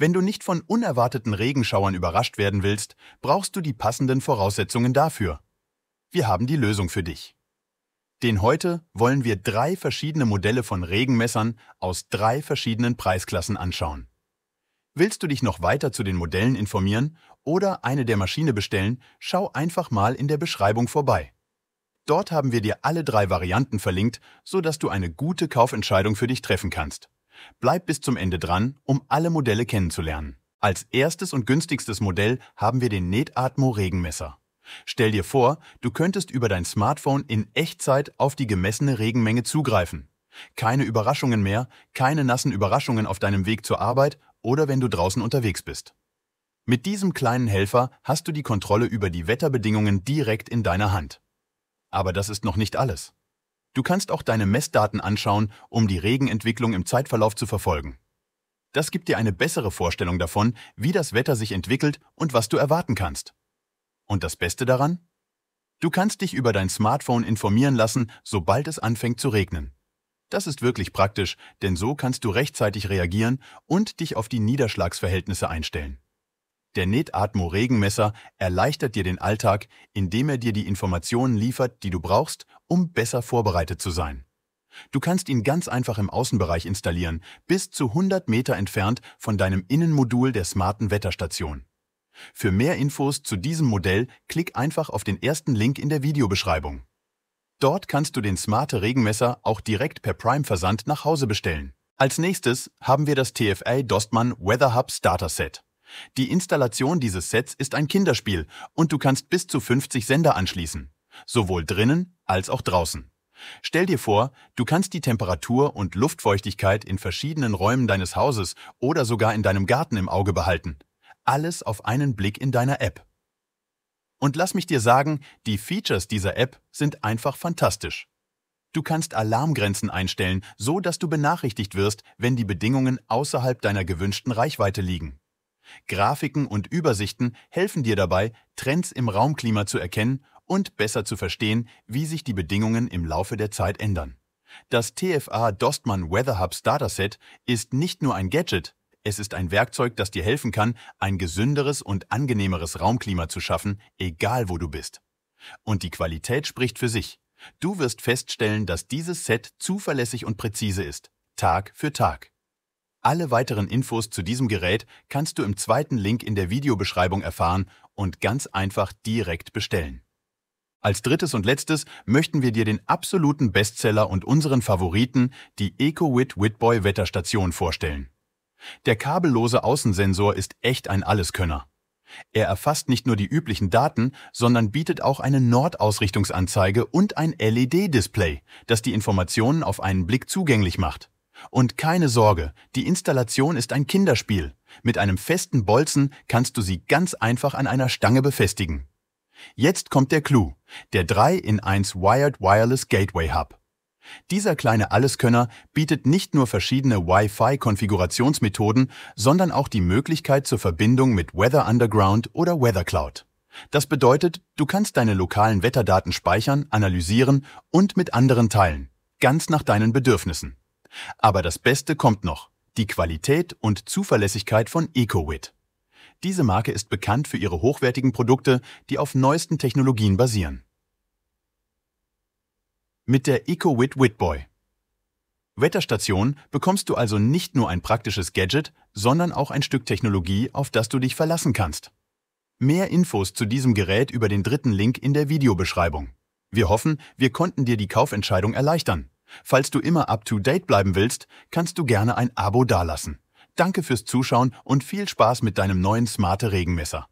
Wenn du nicht von unerwarteten Regenschauern überrascht werden willst, brauchst du die passenden Voraussetzungen dafür. Wir haben die Lösung für dich. Den heute wollen wir drei verschiedene Modelle von Regenmessern aus drei verschiedenen Preisklassen anschauen. Willst du dich noch weiter zu den Modellen informieren oder eine der Maschine bestellen, schau einfach mal in der Beschreibung vorbei. Dort haben wir dir alle drei Varianten verlinkt, sodass du eine gute Kaufentscheidung für dich treffen kannst. Bleib bis zum Ende dran, um alle Modelle kennenzulernen. Als erstes und günstigstes Modell haben wir den Netatmo Regenmesser. Stell dir vor, du könntest über dein Smartphone in Echtzeit auf die gemessene Regenmenge zugreifen. Keine Überraschungen mehr, keine nassen Überraschungen auf deinem Weg zur Arbeit oder wenn du draußen unterwegs bist. Mit diesem kleinen Helfer hast du die Kontrolle über die Wetterbedingungen direkt in deiner Hand. Aber das ist noch nicht alles. Du kannst auch deine Messdaten anschauen, um die Regenentwicklung im Zeitverlauf zu verfolgen. Das gibt dir eine bessere Vorstellung davon, wie das Wetter sich entwickelt und was du erwarten kannst. Und das Beste daran? Du kannst dich über dein Smartphone informieren lassen, sobald es anfängt zu regnen. Das ist wirklich praktisch, denn so kannst du rechtzeitig reagieren und dich auf die Niederschlagsverhältnisse einstellen. Der Netatmo Regenmesser erleichtert dir den Alltag, indem er dir die Informationen liefert, die du brauchst, um besser vorbereitet zu sein. Du kannst ihn ganz einfach im Außenbereich installieren, bis zu 100 Meter entfernt von deinem Innenmodul der smarten Wetterstation. Für mehr Infos zu diesem Modell klick einfach auf den ersten Link in der Videobeschreibung. Dort kannst du den smarte Regenmesser auch direkt per Prime-Versand nach Hause bestellen. Als nächstes haben wir das TFA Dostmann Weather Hub Starter Set. Die Installation dieses Sets ist ein Kinderspiel und du kannst bis zu 50 Sender anschließen, sowohl drinnen als auch draußen. Stell dir vor, du kannst die Temperatur und Luftfeuchtigkeit in verschiedenen Räumen deines Hauses oder sogar in deinem Garten im Auge behalten. Alles auf einen Blick in deiner App. Und lass mich dir sagen, die Features dieser App sind einfach fantastisch. Du kannst Alarmgrenzen einstellen, so dass du benachrichtigt wirst, wenn die Bedingungen außerhalb deiner gewünschten Reichweite liegen. Grafiken und Übersichten helfen dir dabei, Trends im Raumklima zu erkennen und besser zu verstehen, wie sich die Bedingungen im Laufe der Zeit ändern. Das TFA Dostmann Weather Hubs Dataset ist nicht nur ein Gadget, es ist ein Werkzeug, das dir helfen kann, ein gesünderes und angenehmeres Raumklima zu schaffen, egal wo du bist. Und die Qualität spricht für sich. Du wirst feststellen, dass dieses Set zuverlässig und präzise ist, Tag für Tag. Alle weiteren Infos zu diesem Gerät kannst du im zweiten Link in der Videobeschreibung erfahren und ganz einfach direkt bestellen. Als drittes und letztes möchten wir dir den absoluten Bestseller und unseren Favoriten, die EcoWit Witboy Wetterstation, vorstellen. Der kabellose Außensensor ist echt ein Alleskönner. Er erfasst nicht nur die üblichen Daten, sondern bietet auch eine Nordausrichtungsanzeige und ein LED-Display, das die Informationen auf einen Blick zugänglich macht. Und keine Sorge, die Installation ist ein Kinderspiel. Mit einem festen Bolzen kannst du sie ganz einfach an einer Stange befestigen. Jetzt kommt der Clou, der 3 in 1 Wired Wireless Gateway Hub. Dieser kleine Alleskönner bietet nicht nur verschiedene Wi-Fi-Konfigurationsmethoden, sondern auch die Möglichkeit zur Verbindung mit Weather Underground oder Weather Cloud. Das bedeutet, du kannst deine lokalen Wetterdaten speichern, analysieren und mit anderen teilen, ganz nach deinen Bedürfnissen. Aber das Beste kommt noch. Die Qualität und Zuverlässigkeit von EcoWit. Diese Marke ist bekannt für ihre hochwertigen Produkte, die auf neuesten Technologien basieren. Mit der EcoWit Witboy. Wetterstation bekommst du also nicht nur ein praktisches Gadget, sondern auch ein Stück Technologie, auf das du dich verlassen kannst. Mehr Infos zu diesem Gerät über den dritten Link in der Videobeschreibung. Wir hoffen, wir konnten dir die Kaufentscheidung erleichtern. Falls du immer up-to-date bleiben willst, kannst du gerne ein Abo dalassen. Danke fürs Zuschauen und viel Spaß mit deinem neuen smarte Regenmesser.